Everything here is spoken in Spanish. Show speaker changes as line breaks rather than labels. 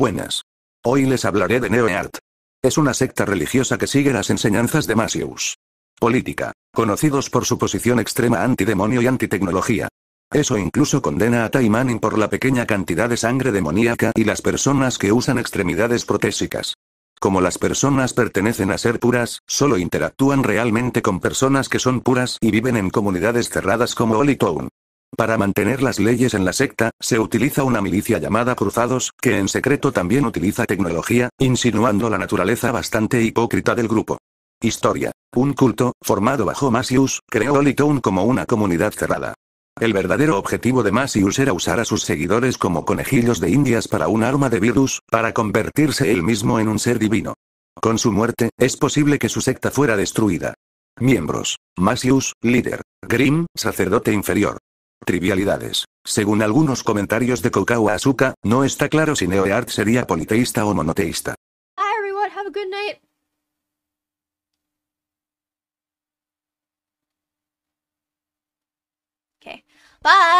Buenas. Hoy les hablaré de NeoArt. Es una secta religiosa que sigue las enseñanzas de Masius. Política. Conocidos por su posición extrema antidemonio y antitecnología. Eso incluso condena a Taimanin por la pequeña cantidad de sangre demoníaca y las personas que usan extremidades protésicas. Como las personas pertenecen a ser puras, solo interactúan realmente con personas que son puras y viven en comunidades cerradas como Holy para mantener las leyes en la secta, se utiliza una milicia llamada Cruzados, que en secreto también utiliza tecnología, insinuando la naturaleza bastante hipócrita del grupo. Historia. Un culto, formado bajo Masius, creó Litone como una comunidad cerrada. El verdadero objetivo de Masius era usar a sus seguidores como conejillos de indias para un arma de virus, para convertirse él mismo en un ser divino. Con su muerte, es posible que su secta fuera destruida. Miembros. Masius, líder. Grim, sacerdote inferior. Trivialidades. Según algunos comentarios de Kokawa Asuka, no está claro si Neoeart sería politeísta o monoteísta.
Bye.